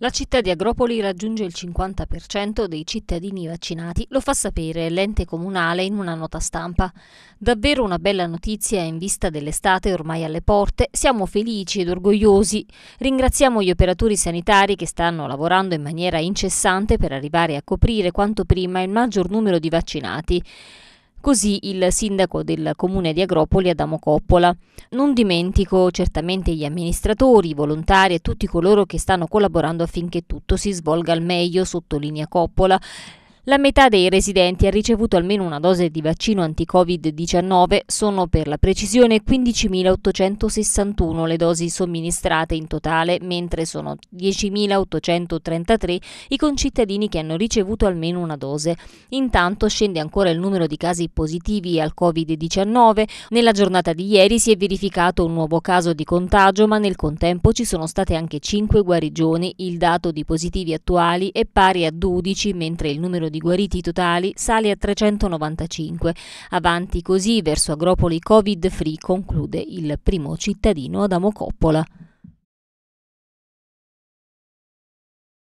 La città di Agropoli raggiunge il 50% dei cittadini vaccinati, lo fa sapere l'ente comunale in una nota stampa. Davvero una bella notizia in vista dell'estate ormai alle porte, siamo felici ed orgogliosi. Ringraziamo gli operatori sanitari che stanno lavorando in maniera incessante per arrivare a coprire quanto prima il maggior numero di vaccinati. Così il sindaco del comune di Agropoli, Adamo Coppola. Non dimentico certamente gli amministratori, i volontari e tutti coloro che stanno collaborando affinché tutto si svolga al meglio, sottolinea Coppola. La metà dei residenti ha ricevuto almeno una dose di vaccino anti-Covid-19, sono per la precisione 15.861 le dosi somministrate in totale, mentre sono 10.833 i concittadini che hanno ricevuto almeno una dose. Intanto scende ancora il numero di casi positivi al Covid-19. Nella giornata di ieri si è verificato un nuovo caso di contagio, ma nel contempo ci sono state anche 5 guarigioni. Il dato di positivi attuali è pari a 12, mentre il numero di di guariti totali sale a 395. Avanti così verso Agropoli Covid-free conclude il primo cittadino Adamo Coppola.